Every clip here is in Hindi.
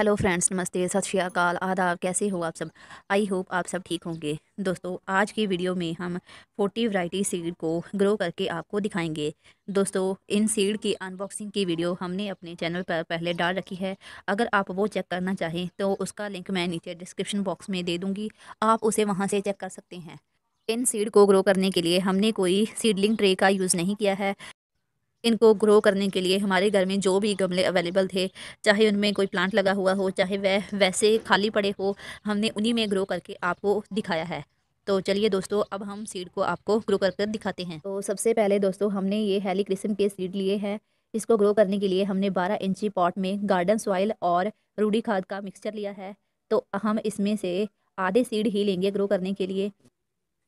हेलो फ्रेंड्स नमस्ते सत श्री अकाल आदाब कैसे हो आप सब आई होप आप सब ठीक होंगे दोस्तों आज की वीडियो में हम 40 वैरायटी सीड को ग्रो करके आपको दिखाएंगे दोस्तों इन सीड की अनबॉक्सिंग की वीडियो हमने अपने चैनल पर पहले डाल रखी है अगर आप वो चेक करना चाहें तो उसका लिंक मैं नीचे डिस्क्रिप्शन बॉक्स में दे दूँगी आप उसे वहाँ से चेक कर सकते हैं इन सीड को ग्रो करने के लिए हमने कोई सीडलिंग ट्रे का यूज़ नहीं किया है इनको ग्रो करने के लिए हमारे घर में जो भी गमले अवेलेबल थे चाहे उनमें कोई प्लांट लगा हुआ हो चाहे वह वैसे खाली पड़े हो हमने उन्हीं में ग्रो करके आपको दिखाया है तो चलिए दोस्तों अब हम सीड को आपको ग्रो कर कर दिखाते हैं तो सबसे पहले दोस्तों हमने ये हेली क्रिसम के सीड लिए हैं इसको ग्रो करने के लिए हमने 12 इंची पॉट में गार्डन सॉइल और रूढ़ी खाद का मिक्सचर लिया है तो हम इसमें से आधे सीड ही लेंगे ग्रो करने के लिए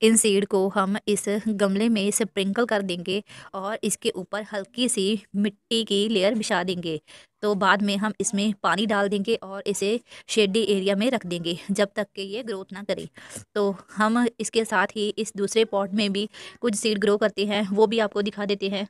इन सीड को हम इस गमले में स्प्रिंकल कर देंगे और इसके ऊपर हल्की सी मिट्टी की लेयर बिछा देंगे तो बाद में हम इसमें पानी डाल देंगे और इसे शेडी एरिया में रख देंगे जब तक कि ये ग्रोथ ना करे तो हम इसके साथ ही इस दूसरे पॉट में भी कुछ सीड ग्रो करते हैं वो भी आपको दिखा देते हैं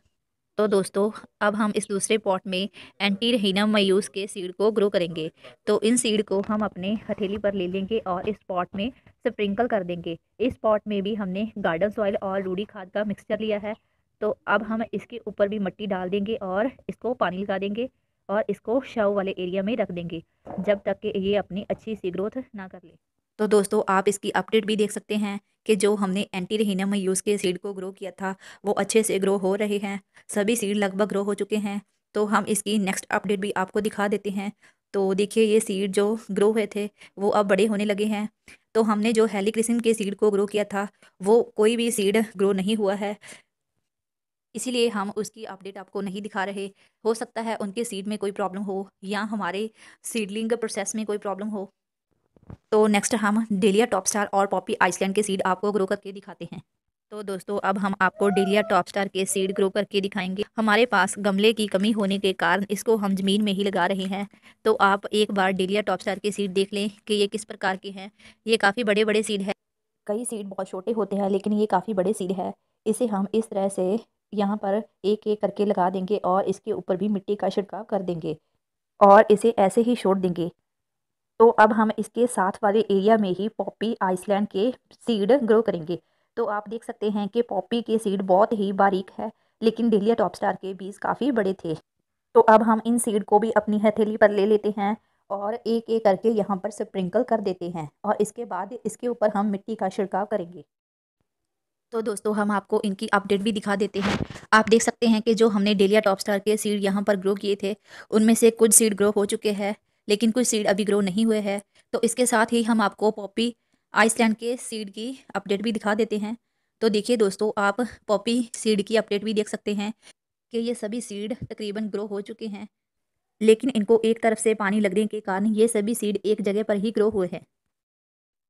तो दोस्तों अब हम इस दूसरे पॉट में एंटी रहीना मयूस के सीड को ग्रो करेंगे तो इन सीड को हम अपने हथेली पर ले लेंगे और इस पॉट में स्प्रिंकल कर देंगे इस पॉट में भी हमने गार्डन सॉइल और रूढ़ी खाद का मिक्सचर लिया है तो अब हम इसके ऊपर भी मिट्टी डाल देंगे और इसको पानी लगा देंगे और इसको शव वाले एरिया में रख देंगे जब तक कि ये अपनी अच्छी सी ग्रोथ ना कर ले तो दोस्तों आप इसकी अपडेट भी देख सकते हैं कि जो हमने एंटी रहीना यूज़ के सीड को ग्रो किया था वो अच्छे से ग्रो हो रहे हैं सभी सीड लगभग ग्रो हो चुके हैं तो हम इसकी नेक्स्ट अपडेट भी आपको दिखा देते हैं तो देखिए ये सीड जो ग्रो हुए थे वो अब बड़े होने लगे हैं तो हमने जो हेलीक्रिसिन के सीड को ग्रो किया था वो कोई भी सीड ग्रो नहीं हुआ है इसीलिए हम उसकी अपडेट आपको नहीं दिखा रहे हो सकता है उनके सीड में कोई प्रॉब्लम हो या हमारे सीडलिंग प्रोसेस में कोई प्रॉब्लम हो तो नेक्स्ट हम डेलिया टॉप स्टार और पॉपी आइसलैंड के सीड आपको ग्रो करके दिखाते हैं तो दोस्तों अब हम आपको डेलिया टॉप स्टार के सीड ग्रो करके दिखाएंगे हमारे पास गमले की कमी होने के कारण इसको हम ज़मीन में ही लगा रहे हैं तो आप एक बार डेलिया टॉप स्टार के सीड देख लें कि ये किस प्रकार के हैं ये काफ़ी बड़े बड़े सीड है कई सीड बहुत छोटे होते हैं लेकिन ये काफ़ी बड़े सीड है इसे हम इस तरह से यहाँ पर एक एक करके लगा देंगे और इसके ऊपर भी मिट्टी का छिड़काव कर देंगे और इसे ऐसे ही छोड़ देंगे तो अब हम इसके साथ वाले एरिया में ही पॉपी आइसलैंड के सीड ग्रो करेंगे तो आप देख सकते हैं कि पॉपी के सीड बहुत ही बारीक है लेकिन डेलिया टॉप स्टार के बीज काफ़ी बड़े थे तो अब हम इन सीड को भी अपनी हथेली पर ले लेते हैं और एक एक करके यहाँ पर स्प्रिंकल कर देते हैं और इसके बाद इसके ऊपर हम मिट्टी का छिड़काव करेंगे तो दोस्तों हम आपको इनकी अपडेट भी दिखा देते हैं आप देख सकते हैं कि जो हमने डेलिया टॉप स्टार के सीड यहाँ पर ग्रो किए थे उनमें से कुछ सीड ग्रो हो चुके हैं लेकिन कुछ सीड अभी ग्रो नहीं हुए हैं तो इसके साथ ही हम आपको पॉपी आइसलैंड के सीड की अपडेट भी दिखा देते हैं तो देखिए दोस्तों आप पॉपी सीड की अपडेट भी देख सकते हैं कि ये सभी सीड तकरीबन ग्रो हो चुके हैं लेकिन इनको एक तरफ से पानी लगने के कारण ये सभी सीड एक जगह पर ही ग्रो हुए हैं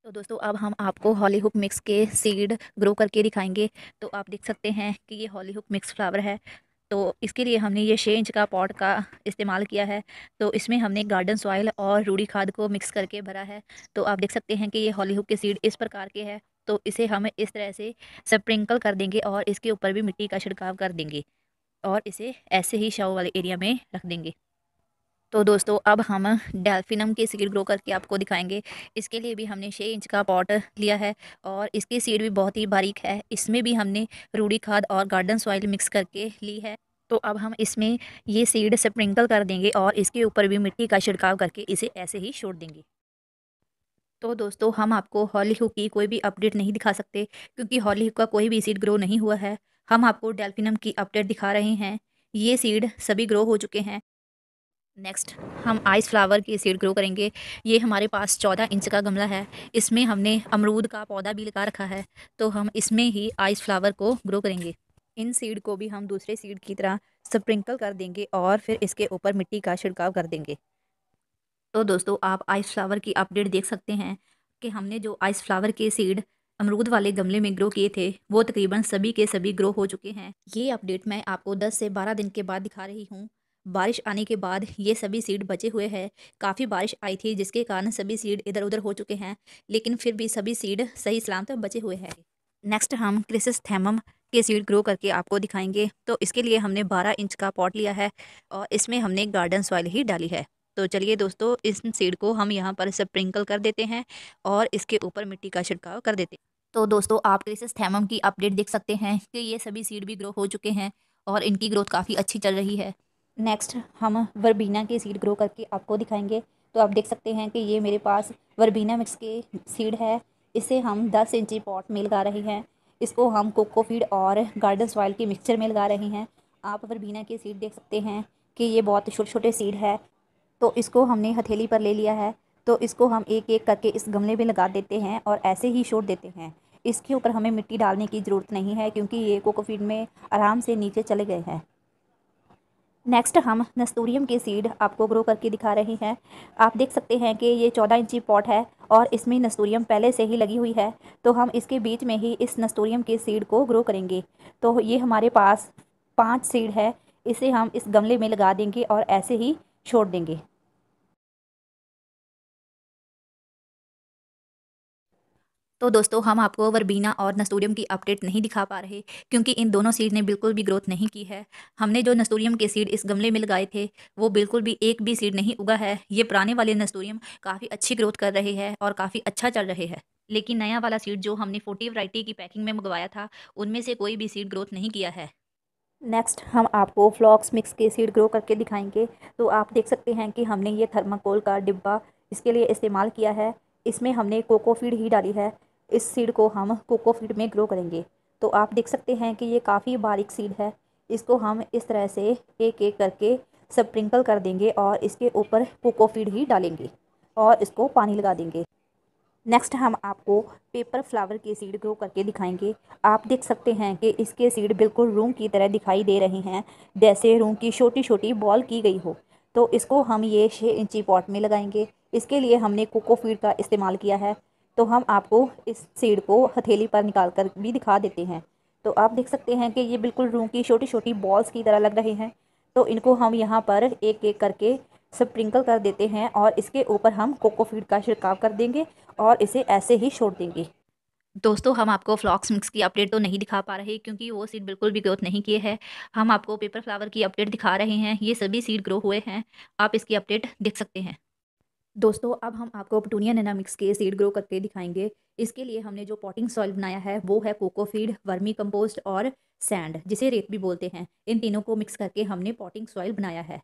तो दोस्तों अब हम आपको हुक मिक्स के सीड ग्रो करके दिखाएंगे तो आप देख सकते हैं कि ये हुक मिक्स फ्लावर है तो इसके लिए हमने ये शेंज का पॉट का इस्तेमाल किया है तो इसमें हमने गार्डन सॉइल और रूढ़ी खाद को मिक्स करके भरा है तो आप देख सकते हैं कि ये हॉलीहुक के सीड इस प्रकार के हैं तो इसे हम इस तरह से स्प्रिंकल कर देंगे और इसके ऊपर भी मिट्टी का छिड़काव कर देंगे और इसे ऐसे ही शव वाले एरिया में रख देंगे तो दोस्तों अब हम डेल्फिनम की सीड ग्रो करके आपको दिखाएंगे इसके लिए भी हमने छः इंच का पॉट लिया है और इसकी सीड भी बहुत ही बारीक है इसमें भी हमने रूढ़ी खाद और गार्डन सॉइल मिक्स करके ली है तो अब हम इसमें ये सीड स्प्रिंकल कर देंगे और इसके ऊपर भी मिट्टी का छिड़काव करके इसे ऐसे ही छोड़ देंगे तो दोस्तों हम आपको हॉली हुक की कोई भी अपडेट नहीं दिखा सकते क्योंकि हॉली हुक का कोई भी सीड ग्रो नहीं हुआ है हम आपको डेल्फिनम की अपडेट दिखा रहे हैं ये सीड सभी ग्रो हो चुके हैं नेक्स्ट हम आइस फ्लावर की सीड ग्रो करेंगे ये हमारे पास चौदह इंच का गमला है इसमें हमने अमरूद का पौधा भी लगा रखा है तो हम इसमें ही आइस फ्लावर को ग्रो करेंगे इन सीड को भी हम दूसरे सीड की तरह स्प्रिंकल कर देंगे और फिर इसके ऊपर मिट्टी का छिड़काव कर देंगे तो दोस्तों आप आइस फ्लावर की अपडेट देख सकते हैं कि हमने जो आइस फ्लावर के सीड अमरूद वाले गमले में ग्रो किए थे वो तकरीबन सभी के सभी ग्रो हो चुके हैं ये अपडेट मैं आपको 10 से 12 दिन के बाद दिखा रही हूँ बारिश आने के बाद ये सभी सीड बचे हुए हैं काफ़ी बारिश आई थी जिसके कारण सभी सीड इधर उधर हो चुके हैं लेकिन फिर भी सभी सीड सही सलामत तो बचे हुए हैं नेक्स्ट हम क्रिसिस थैमम के सीड ग्रो करके आपको दिखाएंगे तो इसके लिए हमने 12 इंच का पॉट लिया है और इसमें हमने गार्डन सॉइल ही डाली है तो चलिए दोस्तों इस सीड को हम यहाँ पर स्प्रिंकल कर देते हैं और इसके ऊपर मिट्टी का छिड़काव कर देते हैं तो दोस्तों आप क्रिसिस थैमम की अपडेट देख सकते हैं कि ये सभी सीड भी ग्रो हो चुके हैं और इनकी ग्रोथ काफ़ी अच्छी चल रही है नेक्स्ट हम वर्बीना के सीड ग्रो करके आपको दिखाएंगे तो आप देख सकते हैं कि ये मेरे पास वर्बीना मिक्स के सीड है इसे हम दस इंची पॉट में लगा रहे हैं इसको हम कोको फीड और गार्डन सॉइल के मिक्सचर में लगा रहे हैं आप वर्बीना के सीड देख सकते हैं कि ये बहुत छोटे छोटे सीड है तो इसको हमने हथेली पर ले लिया है तो इसको हम एक एक करके इस गमले में लगा देते हैं और ऐसे ही छोड़ देते हैं इसके ऊपर हमें मिट्टी डालने की ज़रूरत नहीं है क्योंकि ये कोकोफीड में आराम से नीचे चले गए हैं नेक्स्ट हम नस्तूरियम के सीड आपको ग्रो करके दिखा रहे हैं आप देख सकते हैं कि ये चौदह इंची पॉट है और इसमें नस्तूरियम पहले से ही लगी हुई है तो हम इसके बीच में ही इस नस्तूरियम के सीड को ग्रो करेंगे तो ये हमारे पास पाँच सीड है इसे हम इस गमले में लगा देंगे और ऐसे ही छोड़ देंगे तो दोस्तों हम आपको वर्बीना और नस्तूरियम की अपडेट नहीं दिखा पा रहे क्योंकि इन दोनों सीड ने बिल्कुल भी ग्रोथ नहीं की है हमने जो नस्तूरियम के सीड इस गमले में लगाए थे वो बिल्कुल भी एक भी सीड नहीं उगा है ये पुराने वाले नस्तूरियम काफ़ी अच्छी ग्रोथ कर रहे हैं और काफ़ी अच्छा चल रहे हैं लेकिन नया वाला सीड जो हमने फोर्टी वराइटी की पैकिंग में मंगवाया था उनमें से कोई भी सीड ग्रोथ नहीं किया है नेक्स्ट हम आपको फ्लॉक्स मिक्स के सीड ग्रो करके दिखाएंगे तो आप देख सकते हैं कि हमने ये थर्माकोल का डिब्बा इसके लिए इस्तेमाल किया है इसमें हमने कोको फीड ही डाली है इस सीड को हम कोको फीड में ग्रो करेंगे तो आप देख सकते हैं कि ये काफ़ी बारीक सीड है इसको हम इस तरह से एक एक करके स्प्रिंकल कर देंगे और इसके ऊपर कोको फीड ही डालेंगे और इसको पानी लगा देंगे नेक्स्ट हम आपको पेपर फ्लावर के सीड ग्रो करके दिखाएंगे आप देख सकते हैं कि इसके सीड बिल्कुल रूम की तरह दिखाई दे रहे हैं जैसे रूम की छोटी छोटी बॉल की गई हो तो इसको हम ये छः इंची पॉट में लगाएंगे इसके लिए हमने कोको फीड का इस्तेमाल किया है तो हम आपको इस सीड को हथेली पर निकाल कर भी दिखा देते हैं तो आप देख सकते हैं कि ये बिल्कुल रूम की छोटी छोटी बॉल्स की तरह लग रहे हैं तो इनको हम यहाँ पर एक एक करके स्प्रिंकल कर देते हैं और इसके ऊपर हम कोको फीड का छिड़काव कर देंगे और इसे ऐसे ही छोड़ देंगे दोस्तों हम आपको फ्लॉक्स मिक्स की अपडेट तो नहीं दिखा पा रहे क्योंकि वो सीड बिल्कुल भी ग्रोथ नहीं किए हैं हम आपको पेपर फ्लावर की अपडेट दिखा रहे हैं ये सभी सीड ग्रो हुए हैं आप इसकी अपडेट देख सकते हैं दोस्तों अब हम आपको पटूनिया नैनामिक्स के सीड ग्रो करते दिखाएंगे इसके लिए हमने जो पॉटिंग सॉइल बनाया है वो है कोको फीड वर्मी कंपोस्ट और सैंड जिसे रेत भी बोलते हैं इन तीनों को मिक्स करके हमने पॉटिंग सॉइल बनाया है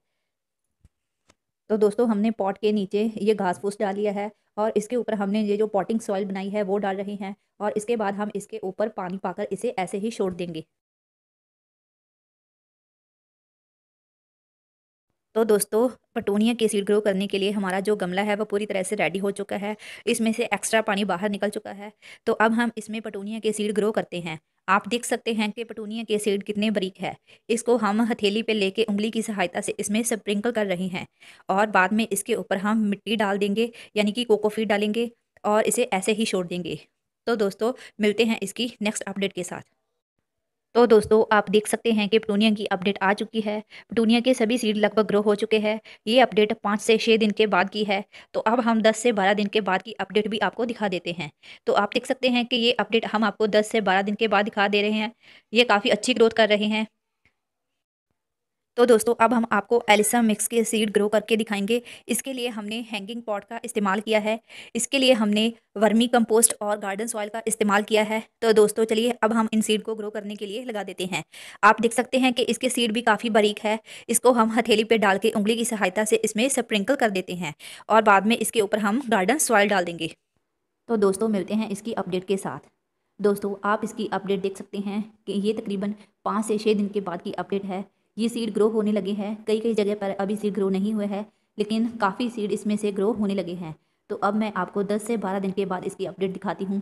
तो दोस्तों हमने पॉट के नीचे ये घास फूस डाल लिया है और इसके ऊपर हमने ये जो पॉटिंग सॉइल बनाई है वो डाल रही हैं और इसके बाद हम इसके ऊपर पानी पाकर इसे ऐसे ही छोड़ देंगे तो दोस्तों पटूनिया के सीड ग्रो करने के लिए हमारा जो गमला है वो पूरी तरह से रेडी हो चुका है इसमें से एक्स्ट्रा पानी बाहर निकल चुका है तो अब हम इसमें पटूनिया के सीड ग्रो करते हैं आप देख सकते हैं कि पटूनिया के सीड कितने बरीक है इसको हम हथेली पे लेके उंगली की सहायता से इसमें स्प्रिंकल कर रहे हैं और बाद में इसके ऊपर हम मिट्टी डाल देंगे यानी कि कोकोफी डालेंगे और इसे ऐसे ही छोड़ देंगे तो दोस्तों मिलते हैं इसकी नेक्स्ट अपडेट के साथ तो दोस्तों आप देख सकते हैं कि पटूनिया की अपडेट आ चुकी है पटूनिया के सभी सीड लगभग ग्रो हो चुके हैं ये अपडेट पाँच से छः दिन के बाद की है तो अब हम दस से बारह दिन के बाद की अपडेट भी आपको दिखा देते हैं तो आप देख सकते हैं कि ये अपडेट हम आपको दस से बारह दिन के बाद दिखा दे रहे हैं ये काफ़ी अच्छी ग्रोथ कर रहे हैं तो दोस्तों अब हम आपको एलिसा मिक्स के सीड ग्रो करके दिखाएंगे इसके लिए हमने हैंगिंग पॉट का इस्तेमाल किया है इसके लिए हमने वर्मी कंपोस्ट और गार्डन सॉइल का इस्तेमाल किया है तो दोस्तों चलिए अब हम इन सीड को ग्रो करने के लिए लगा देते हैं आप देख सकते हैं कि इसके सीड भी काफ़ी बारीक है इसको हम हथेली पर डाल के उंगली की सहायता से इसमें स्प्रिंकल कर देते हैं और बाद में इसके ऊपर हम गार्डन सॉइल डाल देंगे तो दोस्तों मिलते हैं इसकी अपडेट के साथ दोस्तों आप इसकी अपडेट देख सकते हैं कि ये तकरीबन पाँच से छः दिन के बाद की अपडेट है ये सीड ग्रो होने लगे हैं कई कई जगह पर अभी सीड ग्रो नहीं हुए हैं लेकिन काफ़ी सीड इसमें से ग्रो होने लगे हैं तो अब मैं आपको 10 से 12 दिन के बाद इसकी अपडेट दिखाती हूँ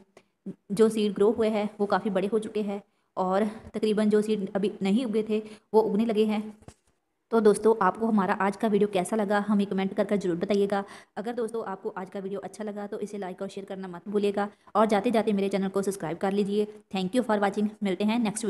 जो सीड ग्रो हुए हैं वो काफ़ी बड़े हो चुके हैं और तकरीबन जो सीड अभी नहीं उगे थे वो उगने लगे हैं तो दोस्तों आपको हमारा आज का वीडियो कैसा लगा हमें कमेंट कर कर जरूर बताइएगा अगर दोस्तों आपको आज का वीडियो अच्छा लगा तो इसे लाइक और शेयर करना मत भूलिएगा और जाते जाते मेरे चैनल को सब्सक्राइब कर लीजिए थैंक यू फॉर वॉचिंग मिलते हैं नेक्स्ट